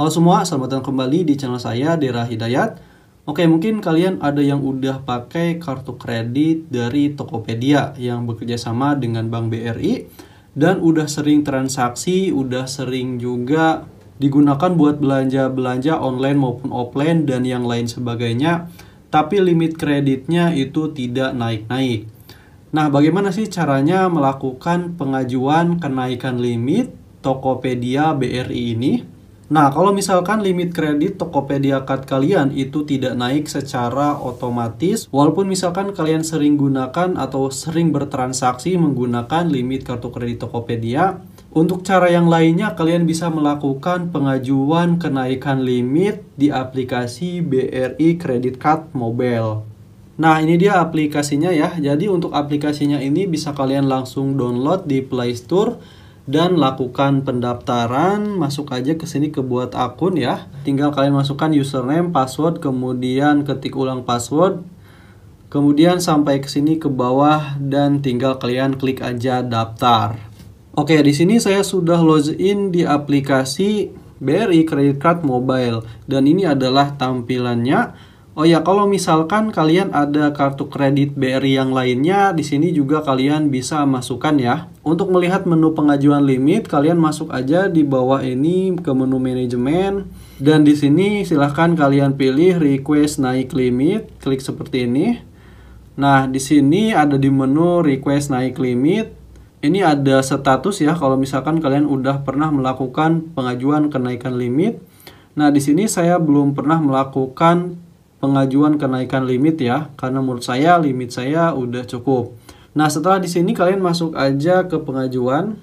Halo semua, selamat datang kembali di channel saya, Dera Hidayat. Oke, mungkin kalian ada yang udah pakai kartu kredit dari Tokopedia yang bekerja sama dengan Bank BRI dan udah sering transaksi, udah sering juga digunakan buat belanja-belanja online maupun offline dan yang lain sebagainya, tapi limit kreditnya itu tidak naik-naik. Nah, bagaimana sih caranya melakukan pengajuan kenaikan limit Tokopedia BRI ini? Nah, kalau misalkan limit kredit Tokopedia Card kalian itu tidak naik secara otomatis, walaupun misalkan kalian sering gunakan atau sering bertransaksi menggunakan limit kartu kredit Tokopedia, untuk cara yang lainnya, kalian bisa melakukan pengajuan kenaikan limit di aplikasi BRI Credit Card Mobile. Nah, ini dia aplikasinya ya. Jadi untuk aplikasinya ini bisa kalian langsung download di Play Store dan lakukan pendaftaran. Masuk aja ke sini ke buat akun ya. Tinggal kalian masukkan username, password, kemudian ketik ulang password. Kemudian sampai ke sini ke bawah dan tinggal kalian klik aja daftar. Oke, di sini saya sudah login di aplikasi BRI Credit Card Mobile dan ini adalah tampilannya Oh ya, kalau misalkan kalian ada kartu kredit BRI yang lainnya, di sini juga kalian bisa masukkan ya. Untuk melihat menu pengajuan limit, kalian masuk aja di bawah ini ke menu manajemen. Dan di sini silahkan kalian pilih request naik limit, klik seperti ini. Nah, di sini ada di menu request naik limit. Ini ada status ya, kalau misalkan kalian udah pernah melakukan pengajuan kenaikan limit. Nah, di sini saya belum pernah melakukan pengajuan kenaikan limit ya karena menurut saya limit saya udah cukup. Nah, setelah di sini kalian masuk aja ke pengajuan.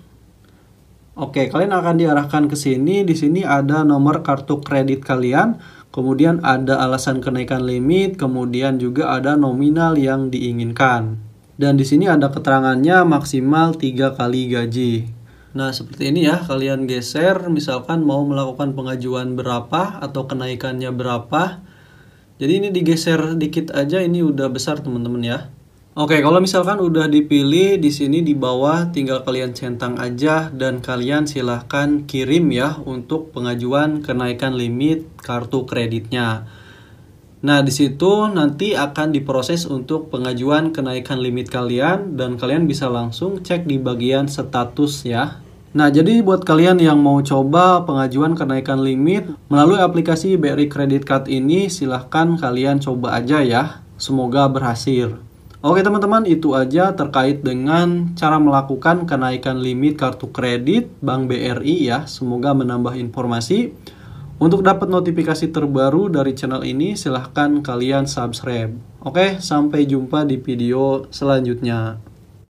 Oke, kalian akan diarahkan ke sini. Di sini ada nomor kartu kredit kalian, kemudian ada alasan kenaikan limit, kemudian juga ada nominal yang diinginkan. Dan di sini ada keterangannya maksimal tiga kali gaji. Nah, seperti ini ya, kalian geser misalkan mau melakukan pengajuan berapa atau kenaikannya berapa. Jadi ini digeser dikit aja ini udah besar teman-teman ya. Oke, kalau misalkan udah dipilih di sini di bawah tinggal kalian centang aja dan kalian silahkan kirim ya untuk pengajuan kenaikan limit kartu kreditnya. Nah, di situ nanti akan diproses untuk pengajuan kenaikan limit kalian dan kalian bisa langsung cek di bagian status ya. Nah, jadi buat kalian yang mau coba pengajuan kenaikan limit melalui aplikasi BRI Credit Card ini, silahkan kalian coba aja ya. Semoga berhasil. Oke teman-teman, itu aja terkait dengan cara melakukan kenaikan limit kartu kredit Bank BRI ya. Semoga menambah informasi. Untuk dapat notifikasi terbaru dari channel ini, silahkan kalian subscribe. Oke, sampai jumpa di video selanjutnya.